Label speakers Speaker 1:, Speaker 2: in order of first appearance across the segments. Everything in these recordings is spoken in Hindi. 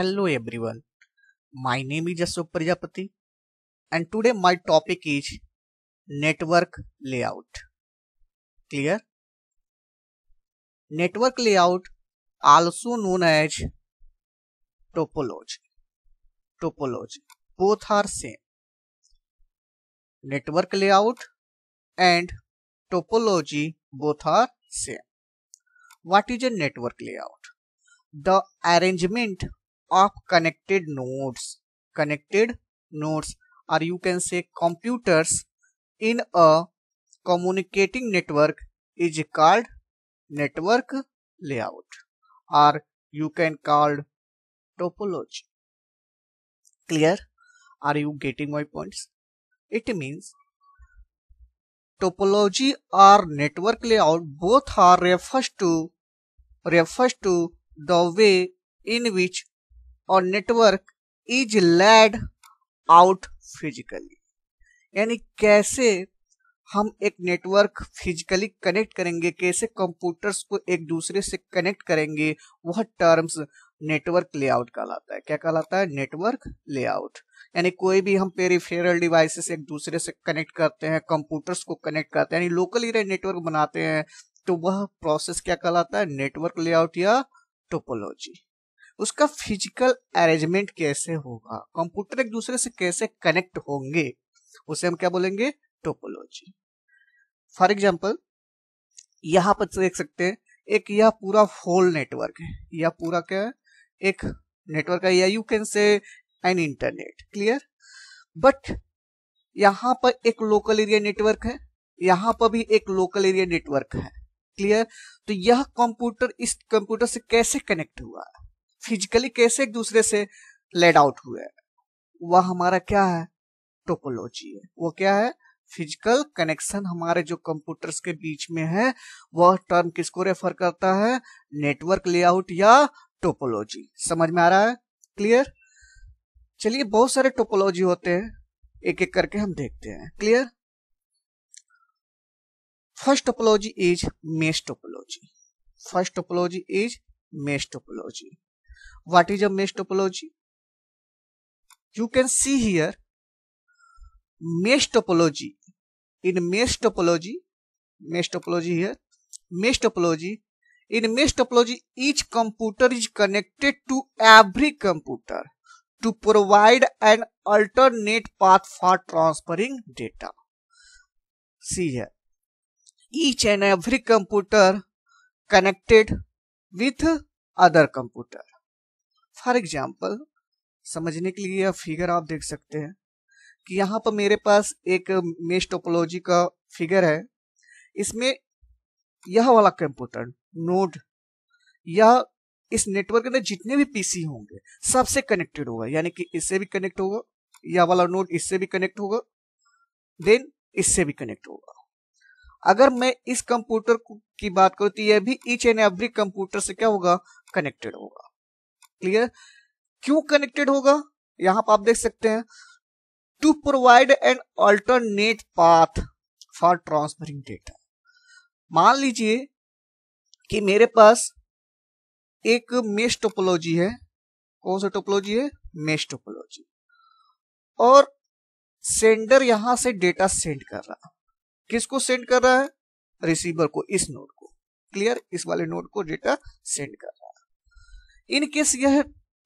Speaker 1: Hello everyone. My name is Ashok Prajapati and today my topic is network layout. Clear? Network layout also known as topology. Topology. Both are same. Network layout and topology both are same. What is a network layout? The arrangement of connected nodes connected nodes or you can say computers in a communicating network is called network layout or you can call topology clear are you getting my points it means topology or network layout both are refers to refers to the way in which और network is laid out physically यानी कैसे हम एक नेटवर्क फिजिकली कनेक्ट करेंगे कैसे कंप्यूटर्स को एक दूसरे से कनेक्ट करेंगे वह टर्म्स नेटवर्क लेआउट कहलाता है क्या कहलाता है नेटवर्क लेआउट यानी कोई भी हम पेरीफेरल डिवाइसेस एक दूसरे से कनेक्ट करते हैं कंप्यूटर्स को कनेक्ट करते हैं यानी लोकल एरिया नेटवर्क बनाते हैं तो वह प्रोसेस क्या कहलाता है नेटवर्क लेआउट या टोपोलॉजी उसका फिजिकल अरेंजमेंट कैसे होगा कंप्यूटर एक दूसरे से कैसे कनेक्ट होंगे उसे हम क्या बोलेंगे टोपोलॉजी फॉर एग्जाम्पल यहां पर देख सकते हैं एक यह पूरा होल नेटवर्क है यह पूरा क्या है एक नेटवर्क है या you can say an internet clear but यहां पर एक लोकल एरिया नेटवर्क है यहां पर भी एक लोकल एरिया नेटवर्क है क्लियर तो यह कंप्यूटर इस कंप्यूटर से कैसे कनेक्ट हुआ है फिजिकली कैसे एक दूसरे से लेड आउट हुए वह हमारा क्या है टोपोलॉजी है वो क्या है फिजिकल कनेक्शन हमारे जो कंप्यूटर्स के बीच में है वह टर्म किसको रेफर करता है नेटवर्क लेआउट या टोपोलॉजी समझ में आ रहा है क्लियर चलिए बहुत सारे टोपोलॉजी होते हैं एक एक करके हम देखते हैं clear first topology is mesh topology first topology is mesh topology what is a mesh topology you can see here mesh topology in mesh topology mesh topology here mesh topology in mesh topology each computer is connected to every computer to provide an alternate path for transferring data see here each and every computer connected with other computer for example समझने के लिए यह फिगर आप देख सकते हैं कि यहाँ पर मेरे पास एक मेस टोपोलॉजी का फिगर है इसमें यह वाला कंप्यूटर नोड यह इस नेटवर्क के अंदर जितने भी पीसी होंगे सबसे कनेक्टेड होगा यानी कि इससे भी कनेक्ट होगा यह वाला नोड इससे भी कनेक्ट होगा देन इससे भी कनेक्ट होगा अगर मैं इस कंप्यूटर की बात करूँ तो यह भी ईच एंड एवरी कंप्यूटर से क्या होगा कनेक्टेड होगा क्लियर क्यों कनेक्टेड होगा यहां पर आप देख सकते हैं to provide an alternate path for transferring data मान लीजिए कि मेरे पास एक मेस टोपोलॉजी है कौन सा टोपोलॉजी है मेश टोपोलॉजी और सेंडर यहां से डेटा सेंड कर रहा है किसको सेंड कर रहा है रिसीवर को इस नोड को क्लियर इस वाले नोड को डेटा सेंड कर इन केस यह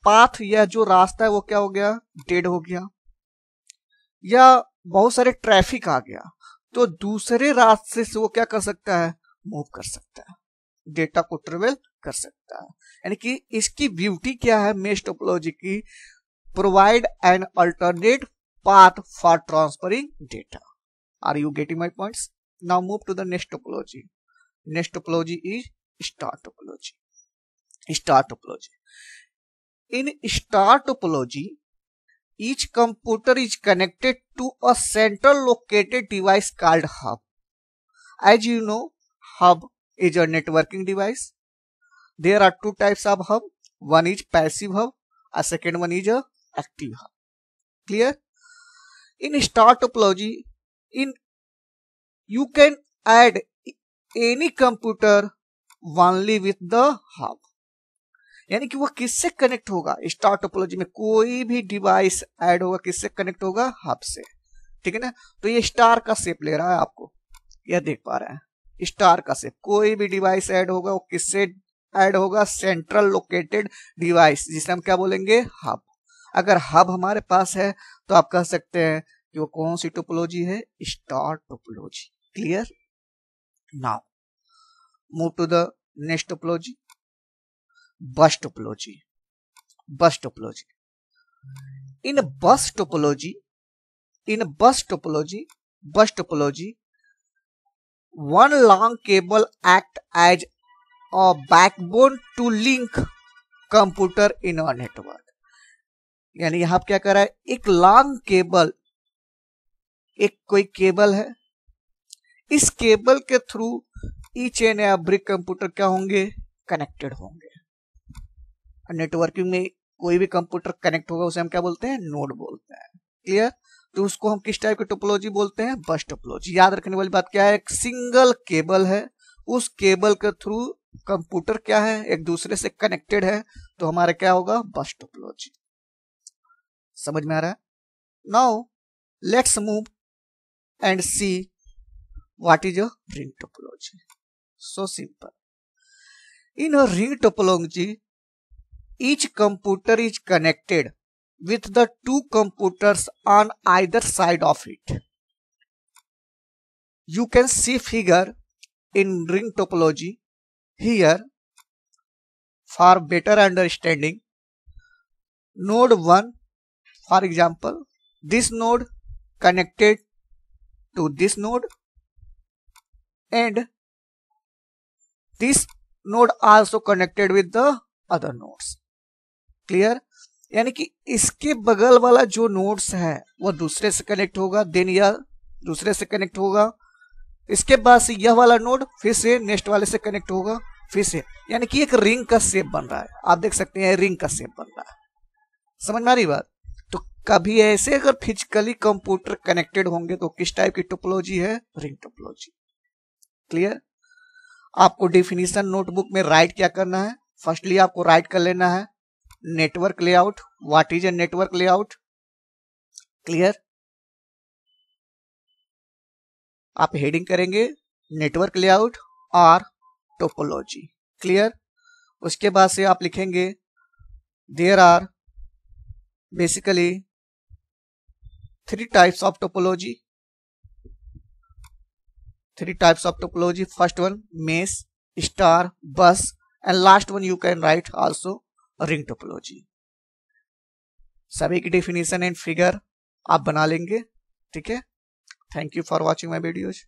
Speaker 1: पाथ यह जो रास्ता है वो क्या हो गया डेड हो गया या बहुत सारे ट्रैफिक आ गया तो दूसरे रास्ते से वो क्या कर सकता है मूव कर सकता है डेटा को ट्रेवल कर सकता है यानी कि इसकी ब्यूटी क्या है मेस टोपोलॉजी की provide an alternate path for transferring data are you getting my point now move to the next topology next topology is star topology star topology. In star topology, each computer is connected to a central located device called hub. As you know, hub is a networking device. There are two types of hub. One is passive hub, a second one is a active hub. Clear? In star topology, in you can add any computer only with the hub. यानी कि वह किससे कनेक्ट होगा स्टार टोपोलॉजी में कोई भी डिवाइस ऐड होगा किससे कनेक्ट होगा हब से ठीक है ना तो ये स्टार का सेप ले रहा है आपको यह देख पा रहे हैं स्टार का सेप कोई भी डिवाइस ऐड होगा वो किससे ऐड होगा सेंट्रल लोकेटेड डिवाइस जिसे हम क्या बोलेंगे हब अगर हब हमारे पास है तो आप कह सकते हैं कि वो कौन सी टोपोलॉजी है star topology clear now move to the next topology bus topology bus topology in bus topology in bus topology bus topology one long cable act as a backbone to link computer in a network यानी यहां क्या कर रहा है एक लॉन्ग केबल एक कोई केबल है इस केबल के through each and every computer क्या होंगे कनेक्टेड होंगे नेटवर्किंग में कोई भी कंप्यूटर कनेक्ट होगा उसे हम क्या बोलते हैं नोड बोलते हैं क्लियर तो उसको हम किस टाइप की टोपोलॉजी बोलते हैं बस टोपोलॉजी याद रखने वाली बात क्या है एक सिंगल केबल है उस केबल के थ्रू कंप्यूटर क्या है एक दूसरे से कनेक्टेड है तो हमारा क्या होगा बस टोपोलॉजी समझ में आ रहा है now let's move and see what is a ring topology so simple in a ring topology Each computer is connected with the two computers on either side of it. You can see figure in ring topology here for better understanding. Node 1 for example this node connected to this node and this node also connected with the other nodes clear यानी कि इसके बगल वाला जो नोड्स है वह दूसरे से कनेक्ट होगा देन यह दूसरे से कनेक्ट होगा इसके बाद से यह वाला नोड फिर से नेक्स्ट वाले से कनेक्ट होगा फिर से यानी कि एक रिंग का सेप बन रहा है आप देख सकते हैं रिंग का सेप बन रहा है समझ में आ रही बात तो कभी ऐसे अगर फिजिकली कंप्यूटर कनेक्टेड होंगे तो किस टाइप की टोपोलॉजी है रिंग टोपोलॉजी क्लियर आपको डिफिनेशन नोटबुक में राइट क्या करना है फर्स्टली आपको राइट कर लेना है network layout what is a network layout clear आप हेडिंग करेंगे नेटवर्क लेआउट और टोपोलॉजी क्लियर उसके बाद से आप लिखेंगे there are basically three types of topology three types of topology first one mesh star bus and last one you can write also ring topology सभी की डेफिनेशन एंड फिगर आप बना लेंगे ठीक है thank you for watching my videos